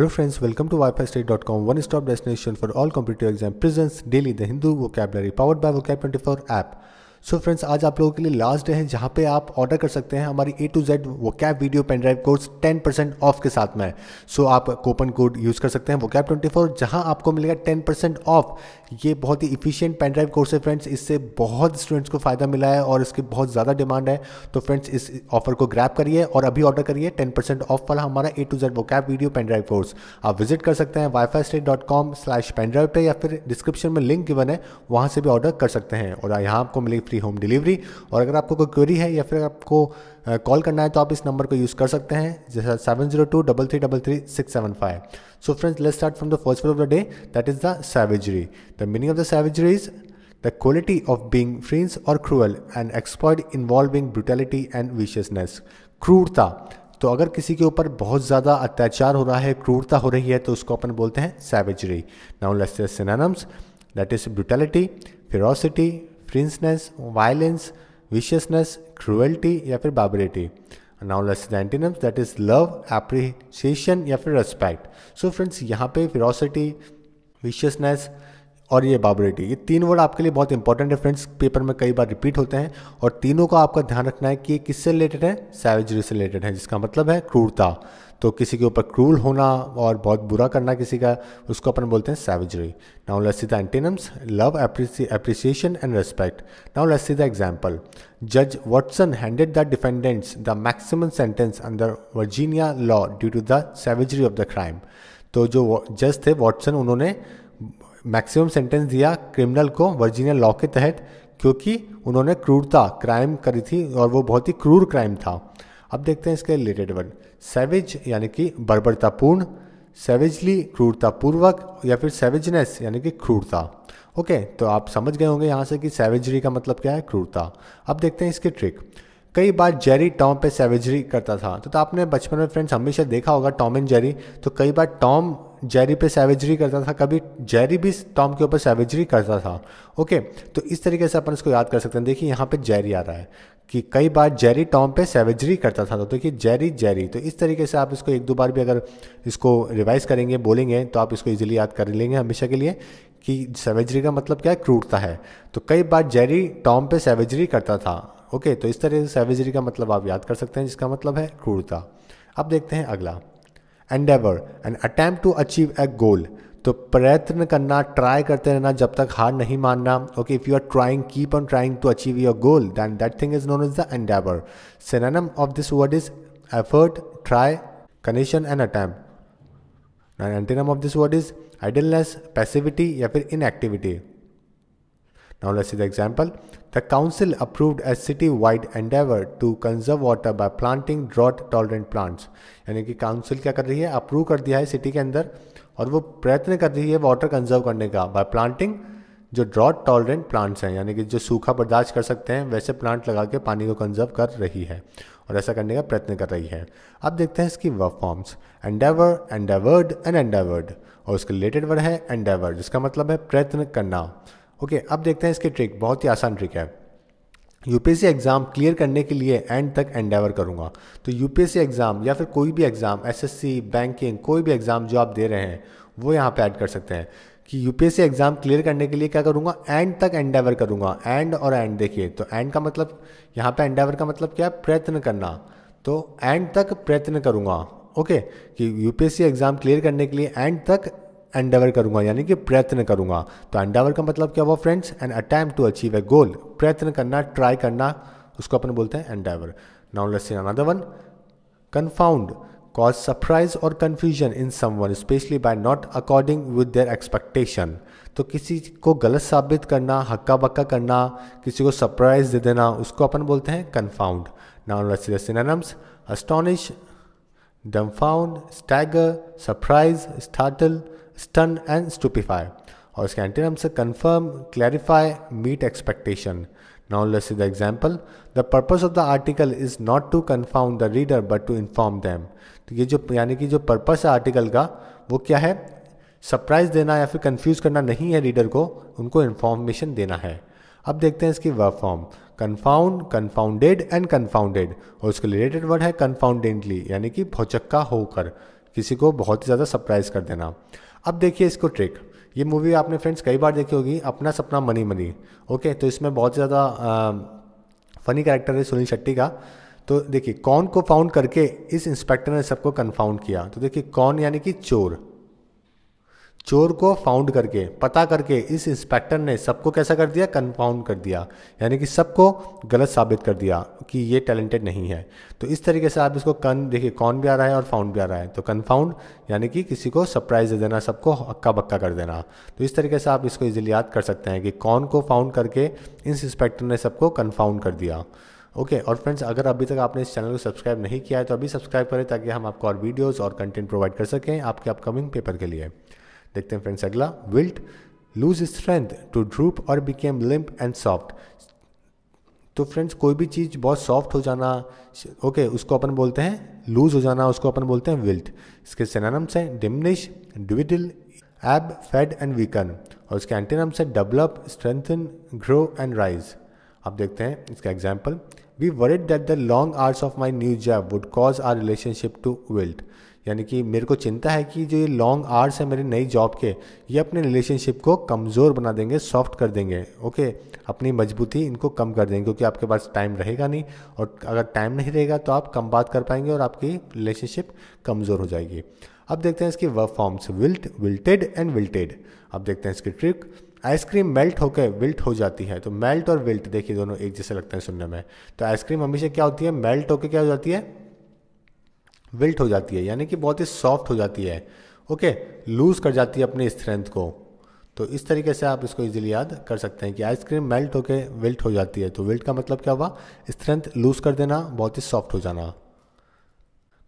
Hello friends welcome to wifi state dot com one stop destination for all competitive exam presents daily the Hindu vocabulary powered by cap twenty four app so friends आज आप लोगों के लिए last day है जहाँ पे आप order कर सकते हैं हमारी A to Z vocab video pen drive course ten percent off के साथ में सो so, आप कूपन कोड यूज़ कर सकते हैं वो कैब ट्वेंटी फोर जहाँ आपको मिलेगा टेन परसेंट ऑफ ये बहुत ही इफिशियंट पेन ड्राइव कोर्स है फ्रेंड्स इससे बहुत स्टूडेंट्स को फ़ायदा मिला है और इसकी बहुत ज़्यादा डिमांड है तो फ्रेंड्स इस ऑफर को ग्रैप करिए और अभी ऑर्डर करिए टेन परसेंट ऑफ वाला हमारा A to Z vocab video pen drive course आप विजिट कर सकते हैं wifi state dot com slash pen drive पर या फिर डिस्क्रिप्शन में लिंक गिवन है वहाँ से भी ऑर्डर कर सकते हैं और यहाँ आपको मिलेगी फ्री होम डिलीवरी और अगर आपको कोई क्वेरी है या फिर आपको कॉल करना है तो आप इस नंबर को यूज़ कर सकते हैं जैसा seven zero two double three double three six seven five so friends let's start from the first of the day that is the savagery the meaning of the savagery is the quality of being fiends और cruel and expert involving brutality and viciousness क्रूरता तो अगर किसी के ऊपर बहुत ज़्यादा अत्याचार हो रहा है क्रूरता हो रही है तो उसको अपन बोलते हैं savagery now let's synonyms that is brutality ferocity fierceness violence viciousness cruelty या फिर barbarity now let's antonyms that is love appreciation या फिर रेस्पेक्ट सो फ्रेंड्स यहाँ पे फिरोसिटी विशियसनेस और ये बाबरेटी ये तीन वर्ड आपके लिए बहुत इंपॉर्टेंट है फ्रेंड्स पेपर में कई बार रिपीट होते हैं और तीनों का आपका ध्यान रखना है कि ये किससे रिलेटेड है सैवेजरी से रिलेटेड है जिसका मतलब है क्रूरता तो किसी के ऊपर क्रूर होना और बहुत बुरा करना किसी का उसको अपन बोलते हैं savagery now let's see the antonyms love appreciation and respect now let's see the example जज Watson handed the defendants the maximum sentence under Virginia law due to the savagery of the crime तो जो जज थे Watson उन्होंने maximum sentence दिया criminal को Virginia law के तहत क्योंकि उन्होंने क्रूरता क्राइम करी थी और वो बहुत ही क्रूर क्राइम था अब देखते हैं इसके रिलेटेड वर्ड सेवेज यानी कि बर्बरतापूर्ण सेवेजली क्रूरतापूर्वक या फिर सेवेजनेस यानी कि क्रूरता ओके तो आप समझ गए होंगे यहाँ से कि सेवेजरी का मतलब क्या है क्रूरता अब देखते हैं इसकी ट्रिक कई बार जेरी टॉम पे सेवेजरी करता था तो, तो आपने बचपन में फ्रेंड्स हमेशा देखा होगा टॉम एंड जेरी तो कई बार टॉम जेरी पे सैवेजरी करता था कभी जेरी भी टॉम के ऊपर सैवेजरी करता था ओके तो इस तरीके से अपन इसको याद कर सकते हैं देखिए यहाँ पे जेरी आ रहा है कि कई बार जेरी टॉम पे सैवेजरी करता था तो देखिए जेरी जेरी तो इस तरीके से आप इसको एक दो बार भी अगर इसको रिवाइज करेंगे बोलेंगे तो आप इसको इजीली याद कर लेंगे हमेशा के लिए कि सैवेजरी का मतलब क्या है क्रूरता है तो कई बार जेरी टॉम पे सैवेजरी करता था ओके तो इस तरह से सैवेजरी का मतलब आप याद कर सकते हैं जिसका मतलब है क्रूरता अब देखते हैं अगला endeavour an attempt to achieve a goal तो प्रयत्न करना ट्राई करते रहना जब तक हार नहीं मानना okay if you are trying keep on trying to achieve your goal then that thing is known is the endeavour synonym of this word is effort try condition and attempt antonym of this word is idleness passivity या फिर inactivity Now let's see the example. The council approved a city-wide endeavor to conserve water by planting drought-tolerant plants. यानी कि council क्या कर रही है approve कर दिया है सिटी के अंदर और वो प्रयत्न कर रही है वाटर कंजर्व करने का बाय प्लांटिंग जो ड्रॉट टॉलरेंट प्लांट्स हैं यानी कि जो सूखा बर्दाश्त कर सकते हैं वैसे प्लांट लगा के पानी को कंजर्व कर रही है और ऐसा करने का प्रयत्न कर रही है अब देखते हैं इसकी verb forms endeavour endeavoured and endeavoured और उसके रिलेटेड वर्ड है एंडेवर जिसका मतलब है प्रयत्न करना ओके okay, अब देखते हैं इसकी ट्रिक बहुत ही आसान ट्रिक है यूपीएससी एग्ज़ाम क्लियर करने के लिए एंड तक एंडेवर करूंगा तो यूपीएससी एग्ज़ाम या फिर कोई भी एग्ज़ाम एसएससी बैंकिंग कोई भी एग्ज़ाम जो आप दे रहे हैं वो यहाँ पे ऐड कर सकते हैं कि यूपीएससी एग्ज़ाम क्लियर करने के लिए क्या करूँगा एंड तक एंडेवर करूंगा एंड और एंड देखिए तो एंड का मतलब यहाँ पे एंडेवर का मतलब क्या है प्रयत्न करना तो एंड तक प्रयत्न करूंगा ओके कि यूपीएससी एग्ज़ाम क्लियर करने के लिए एंड तक एंडेवर करूंगा यानी कि प्रयत्न करूंगा तो एंडेवर का मतलब क्या हुआ friends and attempt to achieve a goal प्रयत्न करना ट्राई करना उसको अपन बोलते हैं endeavour now let's see another one confound surprise और or in someone especially by not according with their expectation तो किसी को गलत साबित करना हक्का बक्का करना किसी को सरप्राइज दे देना उसको अपन बोलते हैं confound now synonyms astonish dumbfound stagger surprise startle stun and stupefy और इसके एंटीनम से confirm clarify meet expectation now let's see the example the purpose of the article is not to confirm the reader but to inform them तो ये जो यानी कि जो purpose है आर्टिकल का वो क्या है सरप्राइज देना या फिर कन्फ्यूज करना नहीं है रीडर को उनको इन्फॉर्मेशन देना है अब देखते हैं इसकी verb form confound confounded and confounded और उसके रिलेटेड वर्ड है कन्फाउंडेंटली यानी कि भौचक्का होकर किसी को बहुत ही ज़्यादा सरप्राइज कर देना अब देखिए इसको ट्रिक ये मूवी आपने फ्रेंड्स कई बार देखी होगी अपना सपना मनी मनी ओके तो इसमें बहुत ज़्यादा फ़नी कैरेक्टर है सुनील शेट्टी का तो देखिए कौन को फाउंड करके इस इंस्पेक्टर ने सबको कन्फाउंड किया तो देखिए कौन यानी कि चोर चोर को फाउंड करके पता करके इस इंस्पेक्टर ने सबको कैसा कर दिया कन्फाउंड कर दिया यानी कि सबको गलत साबित कर दिया कि ये टैलेंटेड नहीं है तो इस तरीके से आप इसको कन देखिए कौन भी आ रहा है और फाउंड भी आ रहा है तो कन्फाउंड यानी कि किसी को सरप्राइज दे देना सबको हक्का बक्का कर देना तो इस तरीके से आप इसको ईजिली याद कर सकते हैं कि कौन को फाउंड करके इस इंस्पेक्टर ने सबको कन्फाउंड कर दिया ओके okay, और फ्रेंड्स अगर अभी तक आपने इस चैनल को सब्सक्राइब नहीं किया है तो अभी सब्सक्राइब करें ताकि हम आपको और वीडियोस और कंटेंट प्रोवाइड कर सकें आपके अपकमिंग पेपर के लिए देखते हैं फ्रेंड्स अगला wilt lose strength to droop और बिकेम लिम्प एंड सॉफ्ट तो फ्रेंड्स कोई भी चीज़ बहुत सॉफ्ट हो जाना ओके उसको अपन बोलते हैं लूज हो जाना उसको अपन बोलते हैं विल्ट इसके सेनानम्स हैं डिमनिश डिविडल एब फेड एंड वीकन और उसके एंटीनम्स हैं develop strengthen grow and rise आप देखते हैं इसका example we worried that the long hours of my new job would cause our relationship to wilt यानी कि मेरे को चिंता है कि जो ये लॉन्ग आवर्स है मेरी नई जॉब के ये अपने रिलेशनशिप को कमज़ोर बना देंगे सॉफ्ट कर देंगे ओके अपनी मजबूती इनको कम कर देंगे क्योंकि आपके पास टाइम रहेगा नहीं और अगर टाइम नहीं रहेगा तो आप कम बात कर पाएंगे और आपकी रिलेशनशिप कमज़ोर हो जाएगी अब देखते हैं इसकी verb forms wilt wilted and wilted अब देखते हैं इसकी ट्रिक आइसक्रीम मेल्ट होकर विल्ट हो जाती है तो मेल्ट और विल्ट देखिए दोनों एक जैसे लगते हैं सुनने में तो आइसक्रीम हमेशा क्या होती है मेल्ट होकर क्या हो जाती है विल्ट हो जाती है यानी कि बहुत ही सॉफ्ट हो जाती है ओके लूज़ कर जाती है अपने स्ट्रेंथ को तो इस तरीके से आप इसको इजीली याद कर सकते हैं कि आइसक्रीम मेल्ट होके विल्ट हो जाती है तो विल्ट का मतलब क्या हुआ स्ट्रेंथ लूज़ कर देना बहुत ही सॉफ्ट हो जाना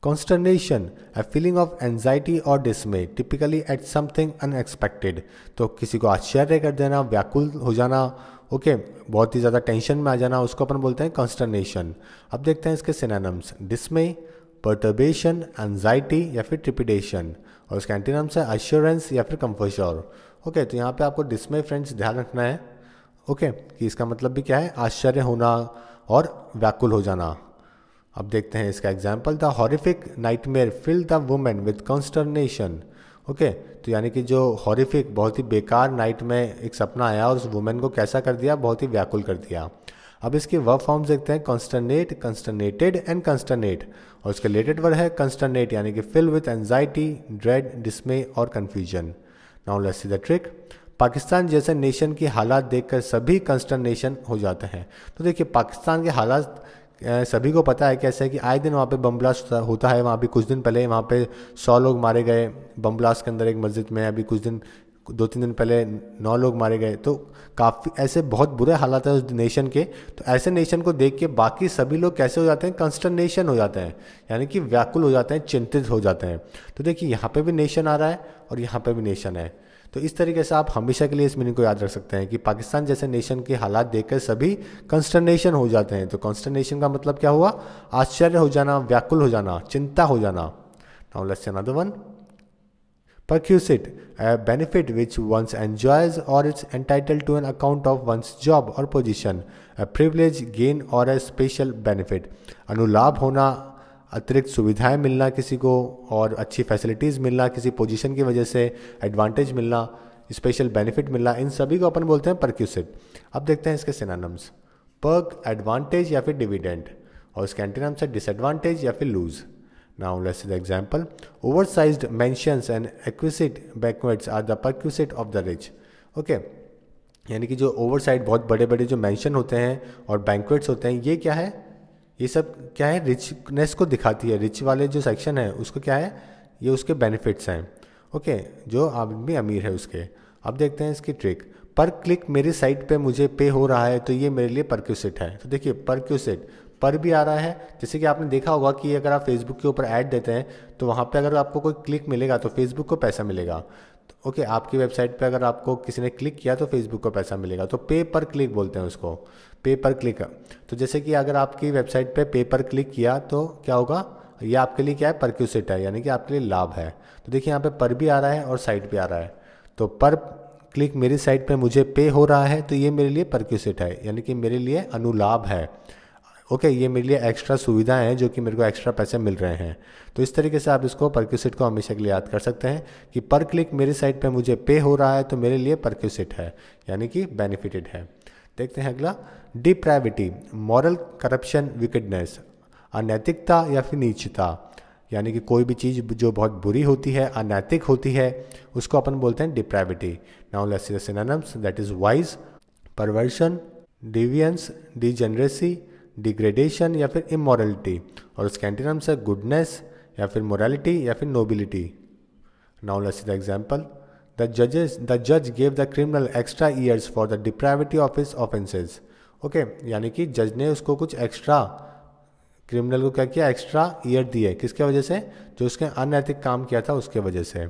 consternation a feeling of anxiety और dismay typically at something unexpected तो किसी को आश्चर्य कर देना व्याकुल हो जाना ओके okay, बहुत ही ज़्यादा टेंशन में आ जाना उसको अपन बोलते हैं कॉन्स्टर्नेशन अब देखते हैं इसके सिनानम्स डिसमे परटर्बेशन एनजाइटी या फिर ट्रिपिडेशन और उसके एंटीनम्स से अश्योरेंस या फिर कम्फोश्योर ओके तो यहाँ पे आपको डिस्मे फ्रेंड्स ध्यान रखना है ओके कि इसका मतलब भी क्या है आश्चर्य होना और व्याकुल हो जाना अब देखते हैं इसका example the horrific nightmare fill the women with consternation okay तो यानी कि जो हॉरिफिक बहुत ही बेकार नाइट में एक सपना आया और उस वुमेन को कैसा कर दिया बहुत ही व्याकुल कर दिया अब इसके वर्ब फॉर्म्स देखते हैं कंस्टर्नेट कंस्टर्नेटेड एंड कंस्टर्नेट और इसके रिलेटेड वर्ड है कंस्टर्नेट यानी कि fill with anxiety dread dismay और confusion now let's see the trick Pakistan जैसे नेशन की हालात देखकर सभी कंस्टर्नेशन हो जाते हैं तो देखिए पाकिस्तान के हालात सभी को पता है कैसे है कि आए दिन वहाँ पे बम ब्लास्ट होता है वहाँ भी कुछ दिन पहले वहाँ पे सौ लोग मारे गए बम ब्लास्ट के अंदर एक मस्जिद में अभी कुछ दिन दो तीन दिन पहले नौ लोग मारे गए तो काफ़ी ऐसे बहुत बुरे हालात हैं उस नेशन के तो ऐसे नेशन को देख के बाकी सभी लोग कैसे हो जाते हैं कंस्टर्नेशन हो जाते हैं यानी कि व्याकुल हो जाते हैं चिंतित हो जाते हैं तो देखिए यहाँ पे भी नेशन आ रहा है और यहाँ पे भी नेशन है तो इस तरीके से आप हमेशा के लिए इस मीनिंग को याद रख सकते हैं कि पाकिस्तान जैसे नेशन के हालात देखकर सभी कंस्टर्नेशन हो जाते हैं तो कंस्टर्नेशन का मतलब क्या हुआ आश्चर्य हो जाना व्याकुल हो जाना चिंता हो जाना now let's another one perquisite, a benefit which one enjoys or is entitled to an account of one's job or position, a privilege, gain or a special benefit. अनुलाभ होना अतिरिक्त सुविधाएं मिलना किसी को और अच्छी फैसिलिटीज़ मिलना किसी पोजीशन की वजह से एडवांटेज मिलना स्पेशल बेनिफिट मिलना इन सभी को अपन बोलते हैं परक्यूसिट अब देखते हैं इसके सिनानम्स पर्क एडवांटेज या फिर डिविडेंड और इसके एंटीनम्स है डिसएडवांटेज या फिर lose Now let's see the example. Oversized mansions and acquisite banquets are the perquisite of the rich. Okay. यानी कि जो ओवरसाइड बहुत बड़े बड़े जो मेंशन होते हैं और बैंकवेट्स होते हैं ये क्या है ये सब क्या है रिचनेस को दिखाती है रिच वाले जो सेक्शन है उसको क्या है ये उसके बेनिफिट्स हैं ओके जो आदमी अमीर है उसके अब देखते हैं इसकी ट्रिक पर क्लिक मेरी साइट पे मुझे पे हो रहा है तो ये मेरे लिए परक्यूसिट है तो देखिए परक्यूसिट पर भी आ रहा है जैसे कि आपने देखा होगा कि अगर आप फेसबुक के ऊपर ऐड देते हैं तो वहाँ पे अगर आपको कोई क्लिक मिलेगा तो फेसबुक को पैसा मिलेगा तो ओके आपकी वेबसाइट पे अगर आपको किसी ने क्लिक किया तो फेसबुक को पैसा मिलेगा तो पे पर क्लिक बोलते हैं उसको पे पर क्लिक तो जैसे कि अगर आपकी वेबसाइट पर पे पर क्लिक किया तो क्या होगा ये आपके लिए क्या है परक्यूसिट है यानी कि आपके लिए लाभ है तो देखिए यहाँ पे पर भी आ रहा है और साइट भी आ रहा है तो पर क्लिक मेरी साइट पे मुझे पे हो रहा है तो ये मेरे लिए परक्यूसिट है यानी कि मेरे लिए अनुलाभ है ओके ये मेरे लिए एक्स्ट्रा सुविधाएं हैं जो कि मेरे को एक्स्ट्रा पैसे मिल रहे हैं तो इस तरीके से आप इसको परक्यूसिट को हमेशा के लिए याद कर सकते हैं कि पर क्लिक मेरी साइट पर मुझे पे हो रहा है तो मेरे लिए परक्यूसिट है यानी कि बेनिफिटेड है देखते हैं अगला डिप्राइविटी मॉरल करप्शन विकेडनेस अनैतिकता या फिर नीचता यानी कि कोई भी चीज़ जो बहुत बुरी होती है अनैतिक होती है उसको अपन बोलते हैं depravity now let's synonyms that is vice perversion deviance degeneracy degradation या फिर इमोरलिटी और उसके एंटीनम्स है गुडनेस या फिर मोरालिटी या फिर nobility now let's the example the जजेस द जज gave the criminal extra years for the डिप्राइविटी of his offences okay यानी कि जज ने उसको कुछ एक्स्ट्रा क्रिमिनल को क्या किया एक्स्ट्रा ईयर दिए किसके वजह से जो उसने अनैतिक काम किया था उसके वजह से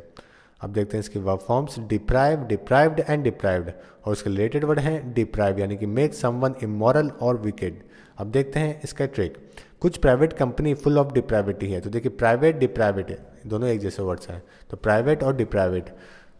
अब देखते हैं इसके verb forms deprave depraved and depraved और उसके रिलेटेड वर्ड हैं डिप्राइव यानी कि मेक समवन इमोरल और विकेड अब देखते हैं इसका ट्रिक कुछ private company full of depravity है तो देखिए प्राइवेट डिप्राइवेट दोनों एक जैसे वर्ड्स हैं तो प्राइवेट और डिप्राइवेट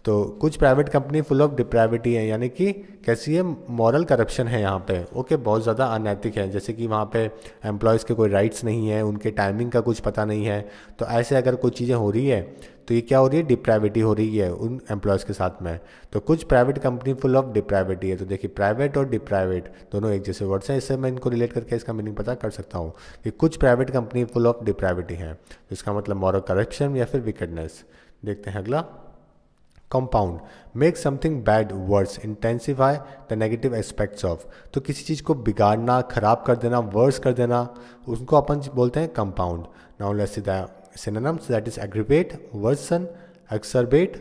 तो कुछ private company full of depravity है यानी कि कैसी है मॉरल करप्शन है यहाँ पे ओके बहुत ज़्यादा अनैतिक है जैसे कि वहाँ पे एम्प्लॉयज़ के कोई राइट्स नहीं है उनके टाइमिंग का कुछ पता नहीं है तो ऐसे अगर कोई चीज़ें हो रही है तो ये क्या हो रही है डिप्राइविटी हो रही है उन एम्प्लॉयज़ के साथ में तो कुछ private company full of depravity है तो देखिए प्राइवेट और डिप्राइवेट दोनों एक जैसे वर्ड्स हैं इससे मैं इनको रिलेट करके इसका मीनिंग पता कर सकता हूँ कि कुछ private company full of depravity है तो इसका मतलब मॉरल करप्शन या फिर विकेडनेस देखते हैं अगला compound make something bad worse intensify the negative aspects of तो किसी चीज़ को बिगाड़ना खराब कर देना वर्स कर देना उसको अपन बोलते हैं compound now let's see synonyms that is aggravate worsen exacerbate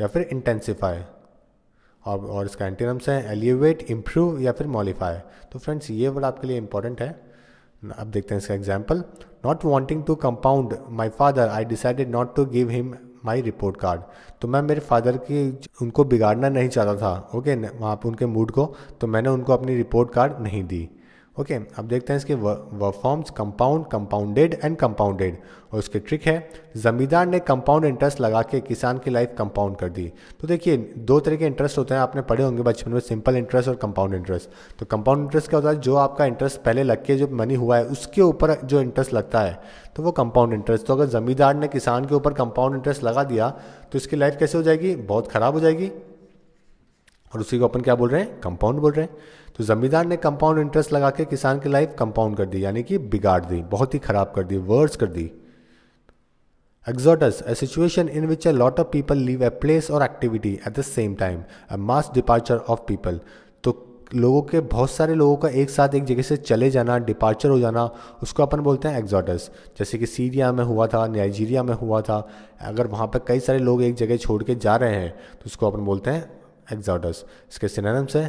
या फिर इंटेंसीफाई और और इसका एंटीनम्स हैं एलिवेट इम्प्रूव या फिर मॉलीफाई तो फ्रेंड्स ये वर्ड आपके लिए इंपॉर्टेंट है अब देखते हैं इसका example not wanting to compound my father I decided not to give him my report card तो मैं मेरे फादर की उनको बिगाड़ना नहीं चाहता था ओके वहाँ पर उनके मूड को तो मैंने उनको अपनी रिपोर्ट कार्ड नहीं दी ओके okay, अब देखते हैं इसके verb forms compound compounded and compounded और उसके ट्रिक है ज़मींदार ने कंपाउंड इंटरेस्ट लगा के किसान की लाइफ कंपाउंड कर दी तो देखिए दो तरह के इंटरेस्ट होते हैं आपने पढ़े होंगे बचपन में सिंपल इंटरेस्ट और कंपाउंड इंटरेस्ट तो कंपाउंड इंटरेस्ट क्या होता है जो आपका इंटरेस्ट पहले लग के जो मनी हुआ है उसके ऊपर जो इंटरेस्ट लगता है तो वो कंपाउंड इंटरेस्ट तो अगर ज़मींदार ने किसान के ऊपर कंपाउंड इंटरेस्ट लगा दिया तो इसकी लाइफ कैसे हो जाएगी बहुत ख़राब हो जाएगी और उसी को अपन क्या बोल रहे हैं कंपाउंड बोल रहे हैं तो जमींदार ने कंपाउंड इंटरेस्ट लगा के किसान की लाइफ कंपाउंड कर दी यानी कि बिगाड़ दी बहुत ही खराब कर दी वर्स कर दी exodus a situation in which a lot of people leave a place और activity at the same time a mass departure of people तो लोगों के बहुत सारे लोगों का एक साथ एक जगह से चले जाना डिपार्चर हो जाना उसको अपन बोलते हैं एग्जॉटस जैसे कि सीरिया में हुआ था नाइजीरिया में हुआ था अगर वहाँ पर कई सारे लोग एक जगह छोड़ के जा रहे हैं तो उसको अपन बोलते हैं एग्जॉडस इसके सिनेम्स हैं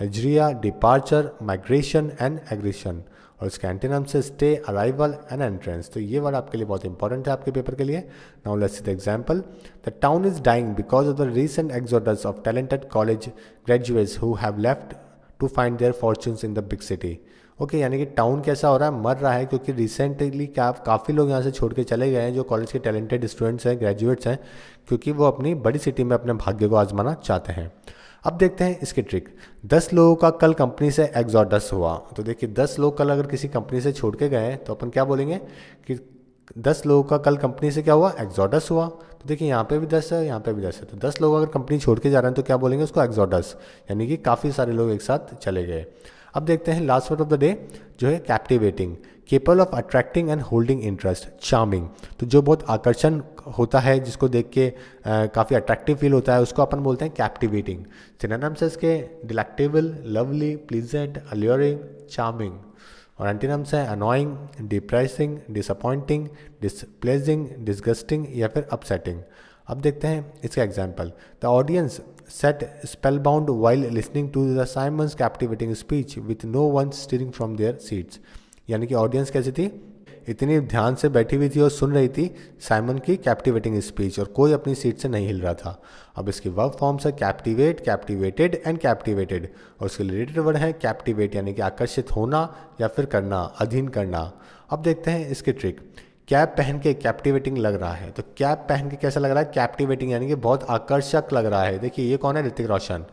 हजरिया डिपार्चर माइग्रेशन एंड एग्रेशन और इसके एंटेनम से स्टे अराइवल एंड एंट्रेंस तो ये वर्ड आपके लिए बहुत इंपॉर्टेंट है आपके पेपर के लिए now let's see the example the town is dying because of the recent exodus of talented college graduates who have left to find their fortunes in the big city okay यानी कि town कैसा हो रहा है मर रहा है क्योंकि रिसेंटली क्या काफ़ी लोग यहाँ से छोड़ के चले गए हैं जो कॉलेज के टैलेंटेड स्टूडेंट्स हैं ग्रेजुएट्स हैं क्योंकि वो अपनी बड़ी सिटी में अपने भाग्य को आजमाना चाहते हैं अब देखते हैं इसकी ट्रिक दस लोगों का कल कंपनी से एग्जॉडस हुआ तो देखिए दस लोग कल अगर किसी कंपनी से छोड़ के गए तो अपन क्या बोलेंगे कि दस लोगों का कल कंपनी से क्या हुआ एग्जॉडस हुआ तो देखिए यहाँ पे भी दस है यहाँ पे भी दस है तो दस लोग अगर कंपनी छोड़ के जा रहे हैं तो क्या बोलेंगे उसको एग्जॉडस यानी कि काफ़ी सारे लोग एक साथ चले गए अब देखते हैं last word of the day जो है captivating capable of attracting and holding interest charming तो जो बहुत आकर्षण होता है जिसको देख के काफ़ी अट्रैक्टिव फील होता है उसको अपन बोलते हैं कैप्टिवेटिंग सिनानम्स है इसके delectable lovely pleasant alluring charming और एंटीनम्स है annoying depressing disappointing displeasing disgusting या फिर अपसेटिंग अब देखते हैं इसका example the audience sat spellbound while listening to the Simon's captivating speech with no one stirring from their seats. यानी कि ऑडियंस कैसी थी इतनी ध्यान से बैठी हुई थी और सुन रही थी साइमन की कैप्टिवेटिंग स्पीच और कोई अपनी सीट से नहीं हिल रहा था अब इसके वर्ब फॉर्म्स है कैप्टिवेट कैप्टिवेटेड एंड कैप्टिवेटेड और उसके रिलेटेड वर्ड है कैप्टिवेट यानी कि आकर्षित होना या फिर करना अधीन करना अब देखते हैं इसके ट्रिक कैप पहन के कैप्टिवेटिंग लग रहा है तो कैप पहन के कैसा लग रहा है कैप्टिवेटिंग यानी कि बहुत आकर्षक लग रहा है देखिए ये कौन है ऋतिक रोशन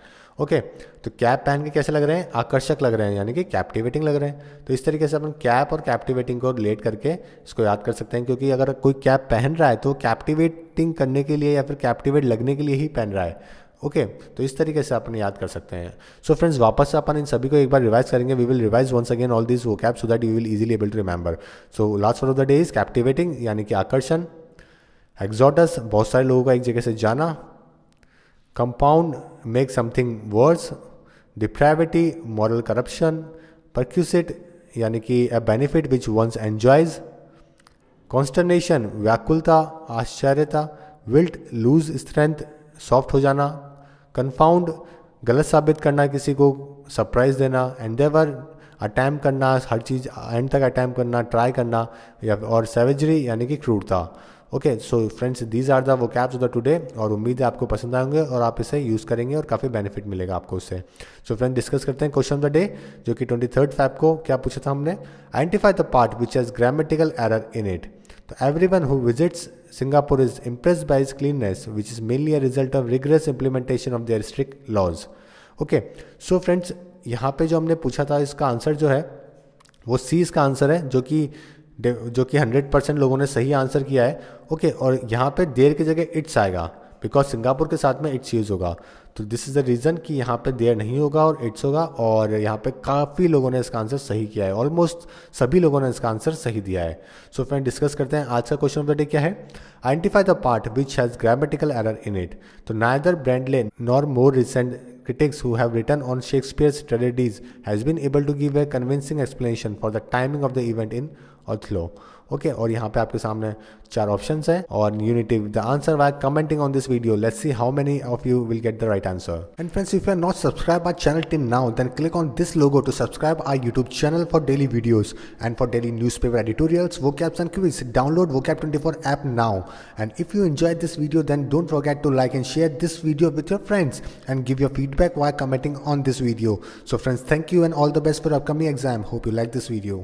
ओके तो कैप पहन के कैसे लग रहे हैं आकर्षक लग रहे हैं यानी कि कैप्टिवेटिंग लग रहे हैं तो इस तरीके से अपन कैप और कैप्टिवेटिंग को रिलेट करके इसको याद कर सकते हैं क्योंकि अगर कोई कैप पहन रहा है तो कैप्टिवेटिंग करने के लिए या फिर कैप्टिवेट लगने के लिए ही पहन रहा है ओके okay, तो इस तरीके से अपन याद कर सकते हैं सो फ्रेंड्स वापस से अपन इन सभी को एक बार रिवाइज करेंगे we will revise once again all this vocab so that you will easily able to remember so last word of the day is captivating यानी कि आकर्षण एग्जॉटस बहुत सारे लोगों का एक जगह से जाना compound make something worse depravity moral corruption perquisite यानी कि a benefit which one's enjoys consternation व्याकुलता आश्चर्यता विल्ट लूज स्ट्रेंथ सॉफ्ट हो जाना कन्फाउंड गलत साबित करना किसी को सरप्राइज देना एंड देवर अटैम्प करना हर चीज़ एंड तक अटैम्प करना ट्राई करना या और सेवेजरी यानी कि क्रूरता okay so friends these are the vocabs of the today और उम्मीद है आपको पसंद आएंगे और आप इसे यूज़ करेंगे और काफ़ी बेनिफिट मिलेगा आपको उससे सो फ्रेंड डिस्कस करते हैं क्वेश्चन ऑफ द डे जो कि ट्वेंटी थर्ड फैप को क्या पूछा था हमने identify the part which has grammatical error in it तो everyone who visits Singapore is impressed by its cleanliness, which is mainly a result of rigorous implementation of their strict laws. Okay, so friends, यहाँ पे जो हमने पूछा था इसका answer जो है वो सी इसका आंसर है जो कि जो कि 100 लोगों ने सही आंसर किया है ओके okay, और यहाँ पे देर की जगह इट्स आएगा बिकॉज सिंगापुर के साथ में इट्स यूज़ होगा तो दिस इज़ द रीज़न कि यहाँ पे देयर नहीं होगा और इट्स होगा और यहाँ पे काफ़ी लोगों ने इसका आंसर सही किया है ऑलमोस्ट सभी लोगों ने इसका आंसर सही दिया है सो फ्रेंड डिस्कस करते हैं आज का क्वेश्चन ऑफ द डे क्या है identify the part which has grammatical error in it तो neither Bradley nor more recent critics who have written on Shakespeare's tragedies has been able to give a convincing explanation for the timing of the event in Othello okay okay, और यहाँ पे आपके सामने चार options हैं और unity the answer by commenting on this video let's see how many of you will get the right answer and friends if you are not subscribe our channel till now then click on this logo to subscribe our YouTube channel for daily videos and for daily newspaper editorials vocabs and quizzes download vocab twenty four app now and if you enjoy this video then don't forget to like and share this video with your friends and give your feedback by commenting on this video so friends thank you and all the best for upcoming exam hope you like this video